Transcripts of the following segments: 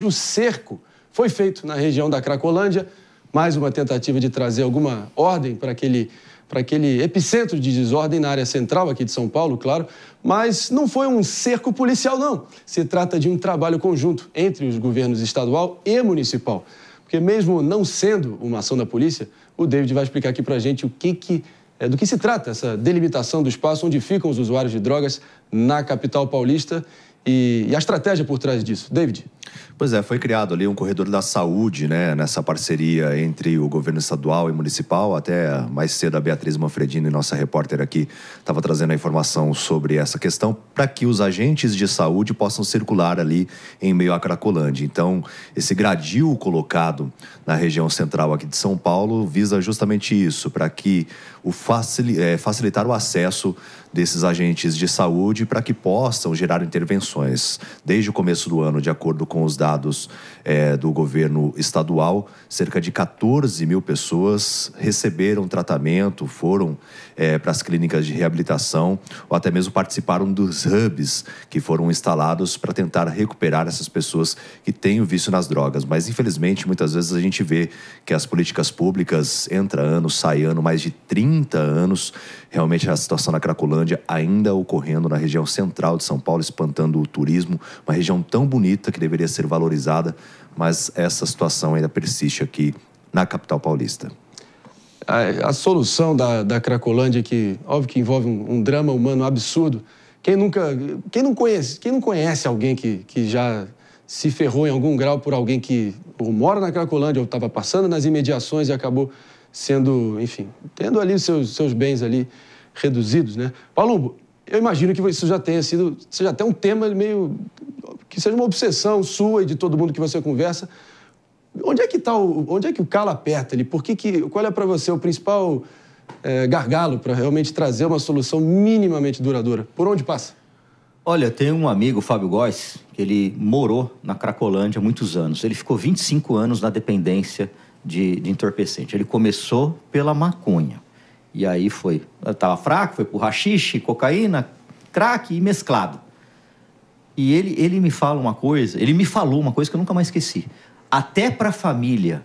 O cerco foi feito na região da Cracolândia, mais uma tentativa de trazer alguma ordem para aquele, para aquele epicentro de desordem na área central aqui de São Paulo, claro, mas não foi um cerco policial, não. Se trata de um trabalho conjunto entre os governos estadual e municipal. Porque mesmo não sendo uma ação da polícia, o David vai explicar aqui para a gente o que, que é, do que se trata essa delimitação do espaço onde ficam os usuários de drogas na capital paulista e, e a estratégia por trás disso. David? Pois é, foi criado ali um corredor da saúde, né, nessa parceria entre o governo estadual e municipal. Até mais cedo a Beatriz Manfredini, nossa repórter aqui, estava trazendo a informação sobre essa questão, para que os agentes de saúde possam circular ali em meio à Cracolândia. Então, esse gradil colocado na região central aqui de São Paulo visa justamente isso, para que o facil, é, facilitar o acesso desses agentes de saúde para que possam gerar intervenções desde o começo do ano, de acordo com os dados é, do governo estadual, cerca de 14 mil pessoas receberam tratamento, foram é, para as clínicas de reabilitação ou até mesmo participaram dos hubs que foram instalados para tentar recuperar essas pessoas que têm o vício nas drogas. Mas infelizmente muitas vezes a gente vê que as políticas públicas entra ano, sai ano, mais de 30 anos, realmente a situação na Cracolândia ainda ocorrendo na região central de São Paulo, espantando turismo, uma região tão bonita que deveria ser valorizada, mas essa situação ainda persiste aqui na capital paulista. A, a solução da, da Cracolândia, que óbvio que envolve um, um, drama humano absurdo, quem nunca, quem não conhece, quem não conhece alguém que, que já se ferrou em algum grau por alguém que ou mora na Cracolândia ou estava passando nas imediações e acabou sendo, enfim, tendo ali seus, seus bens ali reduzidos, né? Palumbo, eu imagino que isso já tenha sido, seja até um tema meio. que seja uma obsessão sua e de todo mundo que você conversa. Onde é que está o, onde é que o calo aperta ali? Por que que, qual é para você o principal é, gargalo para realmente trazer uma solução minimamente duradoura? Por onde passa? Olha, tem um amigo, Fábio Góes, que ele morou na Cracolândia há muitos anos. Ele ficou 25 anos na dependência de, de entorpecente. Ele começou pela maconha. E aí foi. Eu tava fraco, foi por rachixe, cocaína, crack e mesclado. E ele, ele me fala uma coisa, ele me falou uma coisa que eu nunca mais esqueci. Até para a família,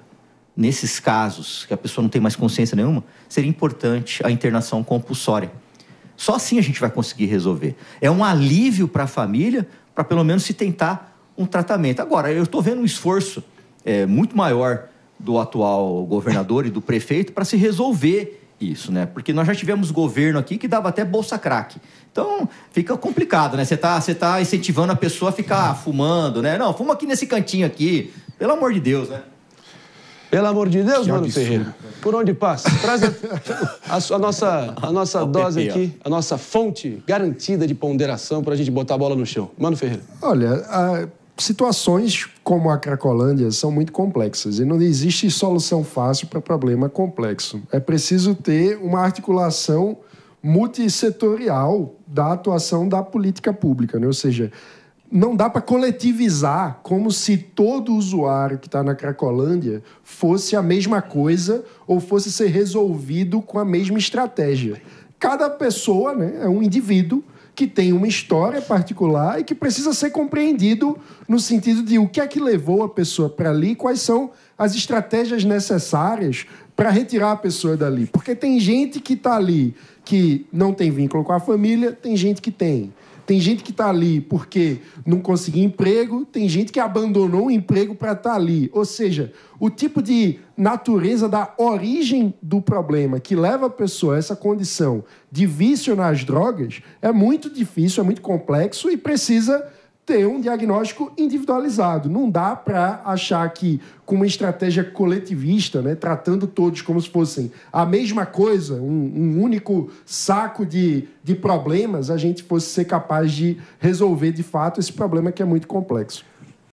nesses casos que a pessoa não tem mais consciência nenhuma, seria importante a internação compulsória. Só assim a gente vai conseguir resolver. É um alívio para a família, para pelo menos se tentar um tratamento. Agora, eu estou vendo um esforço é, muito maior do atual governador e do prefeito para se resolver isso, né? Porque nós já tivemos governo aqui que dava até bolsa crack. Então, fica complicado, né? Você tá, você tá incentivando a pessoa a ficar fumando, né? Não, fuma aqui nesse cantinho aqui. Pelo amor de Deus, né? Pelo amor de Deus, que Mano absurdo. Ferreira. Por onde passa? Traz a, a, a nossa, a nossa dose aqui, a nossa fonte garantida de ponderação para a gente botar a bola no chão. Mano Ferreira. Olha, a situações como a Cracolândia são muito complexas e não existe solução fácil para problema complexo. É preciso ter uma articulação multissetorial da atuação da política pública, né? ou seja, não dá para coletivizar como se todo usuário que está na Cracolândia fosse a mesma coisa ou fosse ser resolvido com a mesma estratégia. Cada pessoa né, é um indivíduo que tem uma história particular e que precisa ser compreendido no sentido de o que é que levou a pessoa para ali, quais são as estratégias necessárias para retirar a pessoa dali. Porque tem gente que está ali que não tem vínculo com a família, tem gente que tem. Tem gente que está ali porque não conseguiu emprego, tem gente que abandonou o emprego para estar tá ali. Ou seja, o tipo de natureza da origem do problema que leva a pessoa a essa condição de vício nas drogas é muito difícil, é muito complexo e precisa ter um diagnóstico individualizado. Não dá para achar que com uma estratégia coletivista, né, tratando todos como se fossem a mesma coisa, um, um único saco de, de problemas, a gente fosse ser capaz de resolver de fato esse problema que é muito complexo.